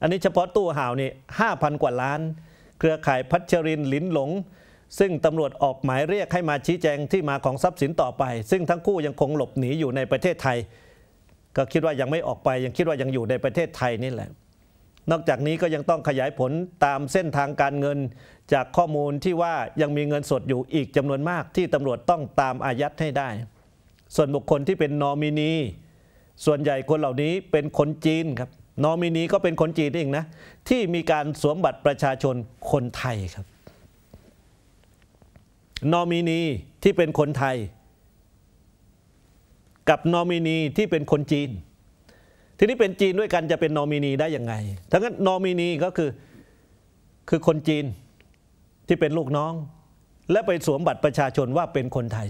อันนี้เฉพาะตู้ห่าวนี่ห้าพันกว่าล้าน เครือข่ายพัชรินลินหลง ซึ่งตำรวจออกหมายเรียกให้มาชี้แจงที่มาของทรัพย์สินต่อไป ซึ่งทั้งคู่ยังคงหลบหนีอยู่ในประเทศไทย ก็คิดว่ายังไม่ออกไปยังคิดว่ายังอยู่ในประเทศไทยนี่แหละ นอกจากนี้ก็ยังต้องขยายผลตามเส้นทางการเงิน จากข้อมูลที่ว่ายังมีเงินสดอยู่อีกจำนวนมากที่ตำรวจต้องตามอายัดให้ได้ ส่วนบุคคลที่เป็นนอมินี ส่วนใหญ่คนเหล่านี้เป็นคนจีนครับนอมินีก็เป็นคนจีนเองนะที่มีการสวมบัตรประชาชนคนไทยครับนอมินีที่เป็นคนไทย กับนอมินีที่เป็นคนจีน ทีนี้เป็นจีนด้วยกันจะเป็นนอมินีได้ยังไงทั้งนั้นนอมินีก็คือคือคนจีนที่เป็นลูกน้อง และไปสวมบัตรประชาชนว่าเป็นคนไทย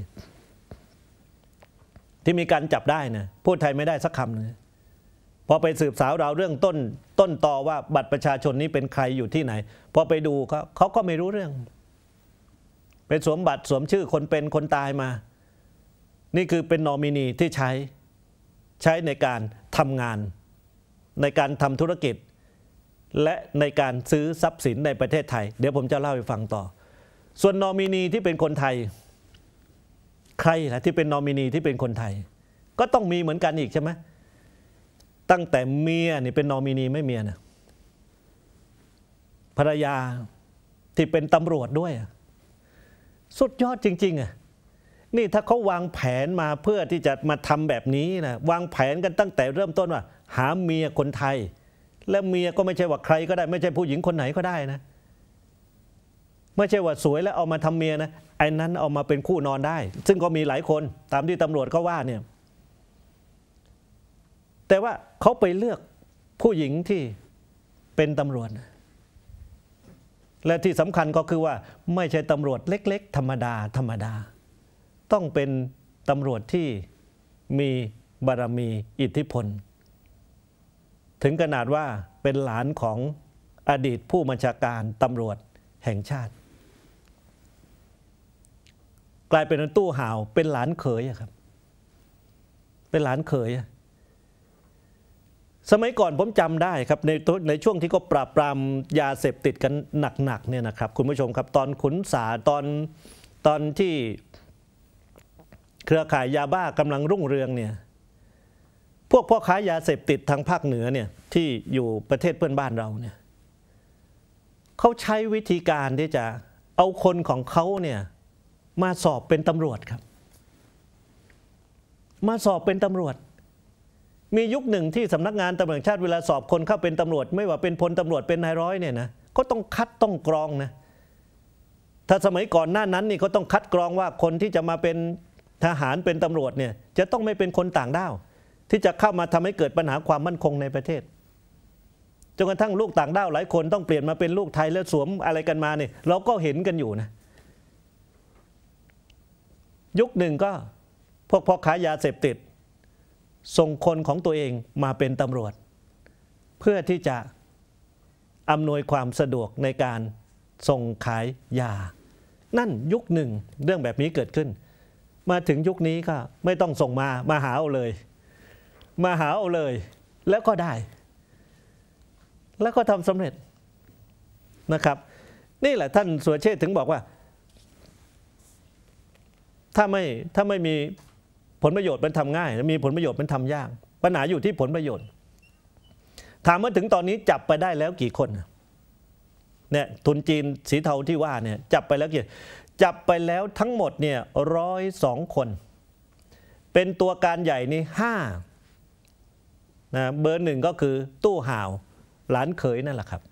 ที่มีการจับได้นะพูดไทยไม่ได้สักคำเลยพอไปสืบสาวราวเรื่องต้นต้นต่อว่าบัตรประชาชนนี้เป็นใครอยู่ที่ไหน พอไปดูเขาเขาก็ไม่รู้เรื่องไปสวมบัตรสวมชื่อคนเป็นคนตายมา นี่คือเป็นนอมินีที่ใช้ใช้ในการทำงาน ในการทำธุรกิจ และในการซื้อทรัพย์สินในประเทศไทย เดี๋ยวผมจะเล่าให้ฟังต่อ ส่วนนอมินีที่เป็นคนไทยใครล่ะที่เป็นนอมินีที่เป็นคนไทย ก็ต้องมีเหมือนกันอีกใช่ไหมตั้งแต่เมียนี่เป็นนอมินีไม่เมียนะภรรยาที่เป็นตำรวจด้วยสุดยอดจริงๆอ่ะนี่ถ้าเขาวางแผนมาเพื่อที่จะมาทำแบบนี้นะวางแผนกันตั้งแต่เริ่มต้นว่าหาเมียคนไทย และเมียก็ไม่ใช่ว่าใครก็ได้ไม่ใช่ผู้หญิงคนไหนก็ได้นะไม่ใช่ว่าสวย แล้วเอามาทำเมียนะไอ้นั้นเอามาเป็นคู่นอนได้ ซึ่งก็มีหลายคน ตามที่ตำรวจก็ว่าเนี่ยแต่ว่าเขาไปเลือกผู้หญิงที่เป็นตำรวจ และที่สำคัญก็คือว่าไม่ใช่ตำรวจเล็ก ๆ ธรรมดาธรรมดา ต้องเป็นตำรวจที่มีบารมีอิทธิพลถึงขนาดว่าเป็นหลานของอดีตผู้บัญชาการตำรวจแห่งชาติ กลายเป็นตู้ห่าวเป็นหลานเขยครับเป็นหลานเขยสมัยก่อนผมจำได้ครับ ในในช่วงที่ก็ปราบปรามยาเสพติดกันหนักๆเนี่ยนะครับคุณผู้ชมครับตอนขุนสาตอนตอนที่เครือข่ายยาบ้ากำลังรุ่งเรืองเนี่ยพวกพ่อค้ายาเสพติดทางภาคเหนือเนี่ยที่อยู่ประเทศเพื่อนบ้านเราเนี่ยเขาใช้วิธีการที่จะเอาคนของเขาเนี่ยมาสอบเป็นตำรวจครับ มาสอบเป็นตำรวจมียุคหนึ่งที่สำนักงานตำรวจชาติเวลาสอบคนเข้าเป็นตำรวจ ไม่ว่าเป็นพลตำรวจเป็นนายร้อยเนี่ยนะก็ต้องคัดต้องกรองนะถ้าสมัยก่อนหน้านั้นนี่เขาต้องคัดกรองว่าคนที่จะมาเป็นทหารเป็นตำรวจเนี่ยจะต้องไม่เป็นคนต่างด้าวที่จะเข้ามาทำให้เกิดปัญหาความมั่นคงในประเทศจนกระทั่งลูกต่างด้าวหลายคนต้องเปลี่ยนมาเป็นลูกไทยแล้วสวมอะไรกันมาเนี่ยเราก็เห็นกันอยู่นะยุคหนึ่งก็พวกพ่อขายยาเสพติดส่งคนของตัวเองมาเป็นตำรวจ เพื่อที่จะ อำนวยความสะดวกในการส่งขายยา นั่นยุคหนึ่งเรื่องแบบนี้เกิดขึ้น มาถึงยุคนี้ก็ ไม่ต้องส่งมามาหาเอาเลย มาหาเอาเลย แล้วก็ได้ แล้วก็ทำสำเร็จนะครับ นี่แหละท่านสุวเชษถึงบอกว่าถ้าไม่ถ้าไม่มีผลประโยชน์มันทำง่ายมีผลประโยชน์มันทำยากปัญหาอยู่ที่ผลประโยชน์ ถามว่าถึงตอนนี้จับไปได้แล้วกี่คนเนี่ยทุนจีนสีเทาที่ว่าเนี่ยจับไปแล้วกี่จับไปแล้วทั้งหมดเนี่ยร้อยสองคน เป็นตัวการใหญ่นี่ห้านะเบอร์หนึ่งก็คือตู้ห่าว หลานเขยนั่นแหละครับ